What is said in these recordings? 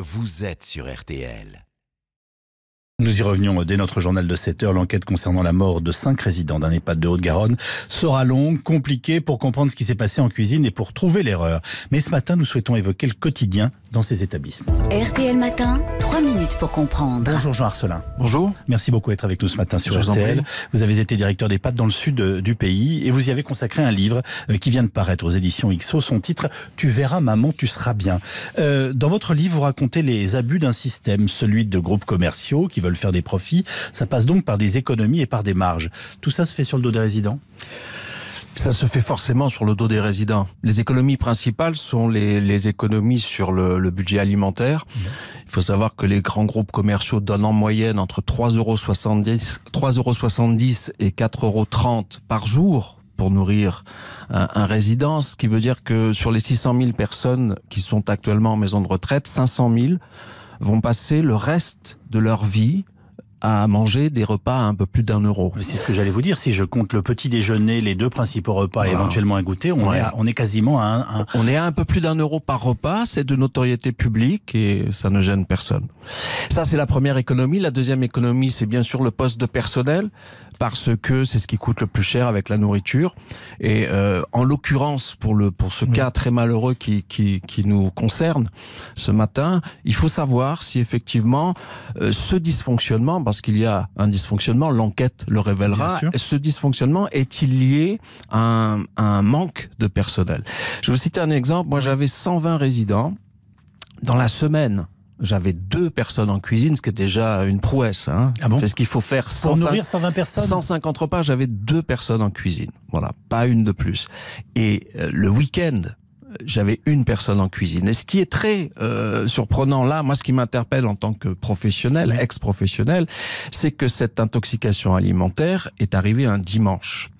Vous êtes sur RTL. Nous y revenons dès notre journal de 7 heures. L'enquête concernant la mort de cinq résidents d'un EHPAD de Haute-Garonne sera longue, compliquée pour comprendre ce qui s'est passé en cuisine et pour trouver l'erreur. Mais ce matin, nous souhaitons évoquer le quotidien dans ces établissements. RTL Matin, 3 minutes pour comprendre. Bonjour Jean Arcelin. Bonjour. Merci beaucoup d'être avec nous ce matin sur RTL. Vous avez été directeur des pattes dans le sud euh, du pays et vous y avez consacré un livre euh, qui vient de paraître aux éditions XO, Son titre Tu verras maman, tu seras bien. Euh, dans votre livre, vous racontez les abus d'un système, celui de groupes commerciaux qui veulent faire des profits. Ça passe donc par des économies et par des marges. Tout ça se fait sur le dos des résidents ça se fait forcément sur le dos des résidents. Les économies principales sont les, économies sur le, budget alimentaire. Mhm. Il faut savoir que les grands groupes commerciaux donnent en moyenne entre 3,70 3,70 et 4,30 euros par jour pour nourrir un, un, résident, ce qui veut dire que sur les 600 000 personnes qui sont actuellement en maison de retraite, 500 000 vont passer le reste de leur vie à manger des repas à un peu plus d'un euro. C'est ce que j'allais vous dire. Si je compte le petit déjeuner, les deux principaux repas et éventuellement un goûter, on, est quasiment à un, un, On est à un peu plus d'un euro par repas. C'est de notoriété publique et ça ne gêne personne. Ça, c'est la première économie. La deuxième économie, c'est bien sûr le poste de personnel parce que c'est ce qui coûte le plus cher avec la nourriture. Et euh, en l'occurrence, pour, le, pour ce cas très malheureux qui, qui, nous concerne ce matin, il faut savoir si effectivement euh, ce dysfonctionnement, parce qu'il y a un dysfonctionnement, l'enquête le révélera, ce dysfonctionnement est-il lié à un, manque de personnel Je vous citer un exemple. Moi, j'avais 120 résidents dans la semaine j'avais deux personnes en cuisine, ce qui est déjà une prouesse. Hein. Ah Parce qu'il faut faire Pour nourrir 120 personnes 150 repas, j'avais deux personnes en cuisine. Voilà, pas une de plus. Et euh, le week-end, j'avais une personne en cuisine. Et ce qui est très euh, surprenant là, moi ce qui m'interpelle en tant que professionnel, ex-professionnel, c'est que cette intoxication alimentaire est arrivée un dimanche.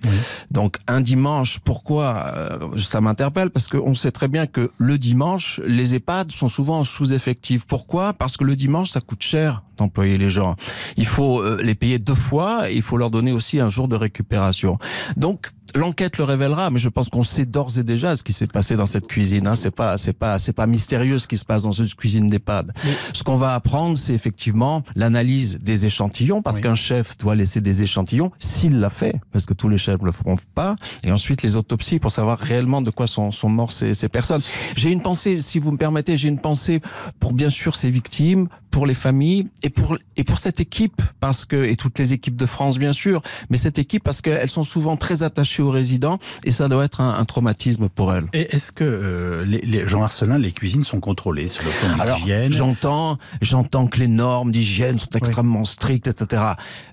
Donc un dimanche, pourquoi euh, ça m'interpelle Parce qu'on sait très bien que le dimanche, les EHPAD sont souvent sous-effectifs. Pourquoi Parce que le dimanche, ça coûte cher d'employer les gens. Il faut euh, les payer deux fois et il faut leur donner aussi un jour de récupération. Donc L'enquête le révélera, mais je pense qu'on sait d'ores et déjà ce qui s'est passé dans cette cuisine. Hein. C'est pas, c'est pas, c'est pas mystérieux ce qui se passe dans cette cuisine d'EHPAD. Ce qu'on va apprendre, c'est effectivement l'analyse des échantillons, parce qu'un chef doit laisser des échantillons s'il l'a fait, parce que tous les chefs ne le feront pas. Et ensuite les autopsies pour savoir réellement de quoi sont, sont morts ces, ces personnes. J'ai une pensée, si vous me permettez, j'ai une pensée pour bien sûr ces victimes, pour les familles et pour et pour cette équipe parce que et toutes les équipes de France bien sûr, mais cette équipe parce qu'elles sont souvent très attachées aux résidents et ça doit être un, traumatisme pour elles. Et est-ce que euh, les, les, Jean Arcelin, les cuisines sont contrôlées sur le plan d'hygiène J'entends j'entends que les normes d'hygiène sont extrêmement strictes, etc.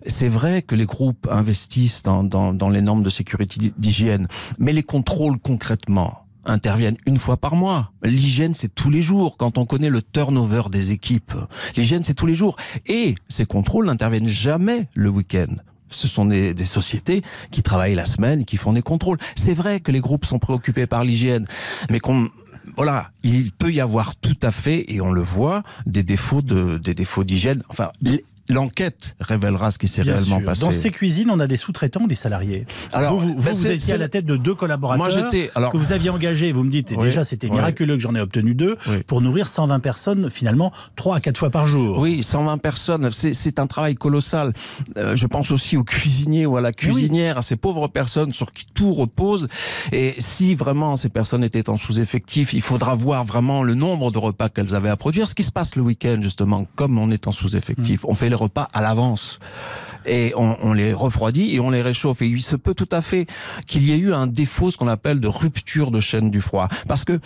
C'est vrai que les groupes investissent dans, dans, dans les normes de sécurité d'hygiène, mais les contrôles concrètement interviennent une fois par mois. L'hygiène, c'est tous les jours. Quand on connaît le turnover des équipes, l'hygiène, c'est tous les jours. Et ces contrôles n'interviennent jamais le week-end. Ce sont des, sociétés qui travaillent la semaine, qui font des contrôles. C'est vrai que les groupes sont préoccupés par l'hygiène, mais qu'on voilà, il peut y avoir tout à fait, et on le voit, des défauts des défauts d'hygiène. Enfin, l'enquête révélera ce qui s'est réellement passé. Dans ces cuisines, on a des sous-traitants, des salariés. Alors, vous, vous, ben, étiez à la tête de deux collaborateurs alors, que vous aviez engagés. Vous me dites, et déjà, c'était miraculeux que j'en ai obtenu deux pour nourrir 120 personnes, finalement, trois à quatre fois par jour. Oui, 120 personnes, c'est un travail colossal. Euh, je pense aussi aux cuisiniers ou à la cuisinière, à ces pauvres personnes sur qui tout repose. Et si vraiment ces personnes étaient en sous-effectif, il faudra voir vraiment le nombre de repas qu'elles avaient à produire. Ce qui se passe le week-end, justement, comme on est en sous-effectif, mm. on fait repas à l'avance et on, on, les refroidit et on les réchauffe. Et il se peut tout à fait qu'il y ait eu un défaut, ce qu'on appelle de rupture de chaîne du froid. Parce que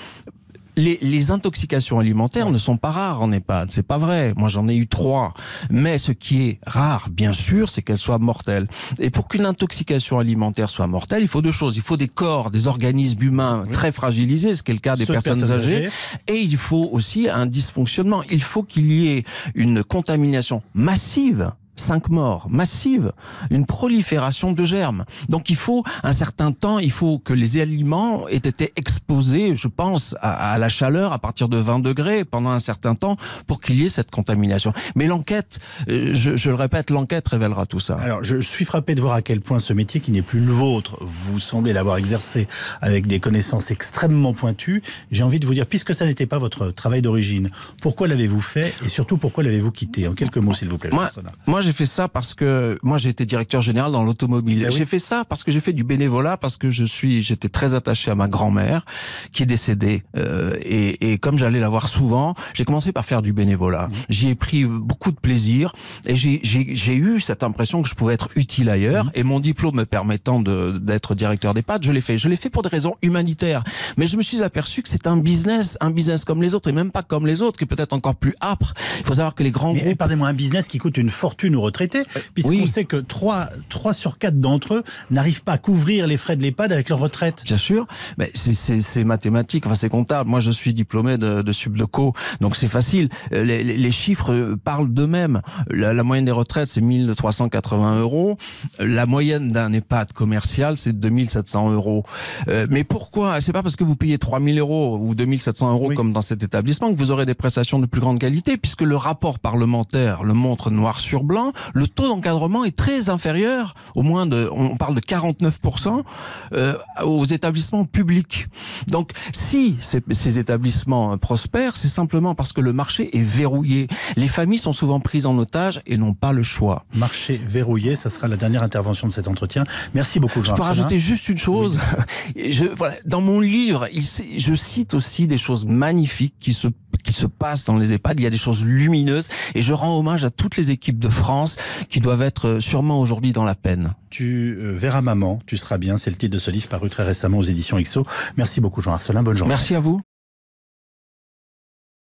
les, intoxications alimentaires ne sont pas rares en EHPAD, c'est pas vrai. Moi, j'en ai eu trois. Mais ce qui est rare, bien sûr, c'est qu'elles soient mortelles. Et pour qu'une intoxication alimentaire soit mortelle, il faut deux choses. Il faut des corps, des organismes humains très fragilisés, ce qui est le cas des personnes, âgées, et il faut aussi un dysfonctionnement. Il faut qu'il y ait une contamination massive cinq morts massives, une prolifération de germes. Donc il faut un certain temps, il faut que les aliments aient été exposés, je pense, à, la chaleur à partir de 20 degrés pendant un certain temps pour qu'il y ait cette contamination. Mais l'enquête, euh, je, le répète, l'enquête révélera tout ça. Alors je, suis frappé de voir à quel point ce métier qui n'est plus le vôtre, vous semblez l'avoir exercé avec des connaissances extrêmement pointues. J'ai envie de vous dire, puisque ça n'était pas votre travail d'origine, pourquoi l'avez-vous fait et surtout pourquoi l'avez-vous quitté En quelques mots, s'il vous plaît. Moi, moi j'ai fait ça parce que moi, j'ai été directeur général dans l'automobile. Eh j'ai fait ça parce que j'ai fait du bénévolat, parce que je suis, j'étais très attaché à ma grand-mère qui est décédée. Euh, et, et, comme j'allais la voir souvent, j'ai commencé par faire du bénévolat. Mhm. J'y ai pris beaucoup de plaisir et j'ai eu cette impression que je pouvais être utile ailleurs. Mhm. Et mon diplôme me permettant d'être directeur des d'EHPAD, je l'ai fait. Je l'ai fait pour des raisons humanitaires. Mais je me suis aperçu que c'est un business, un business comme les autres et même pas comme les autres, qui est peut-être encore plus âpre. Il faut savoir que les grands groupes... Pardonnez-moi, un business qui coûte une fortune retraités, puisqu'on sait que 3, 3 sur 4 d'entre eux n'arrivent pas à couvrir les frais de l'EHPAD avec leur retraite. Bien sûr, mais c'est mathématique, enfin c'est comptable. Moi, je suis diplômé de, de Subdeco, donc c'est facile. Euh, les, les, chiffres euh, parlent d'eux-mêmes. La, moyenne des retraites, c'est 1380 euros. La moyenne d'un EHPAD commercial, c'est 2700 euros. Euh, mais pourquoi C'est pas parce que vous payez 3000 euros ou 2700 euros comme dans cet établissement que vous aurez des prestations de plus grande qualité, puisque le rapport parlementaire le montre noir sur blanc le taux d'encadrement est très inférieur, au moins de, on parle de 49%, euh, aux établissements publics. Donc si ces, ces établissements euh, prospèrent, c'est simplement parce que le marché est verrouillé. Les familles sont souvent prises en otage et n'ont pas le choix. Marché verrouillé, ça sera la dernière intervention de cet entretien. Merci beaucoup. Jean je peux rajouter juste une chose. Je, voilà, dans mon livre, je cite aussi des choses magnifiques qui se qu'il se passe dans les EHPAD. Il y a des choses lumineuses et je rends hommage à toutes les équipes de France qui doivent être euh, sûrement aujourd'hui dans la peine. Tu euh, verras maman, tu seras bien. C'est le titre de ce livre paru très récemment aux éditions XO. Merci beaucoup Jean Arcelin. Bonne journée. Merci à vous.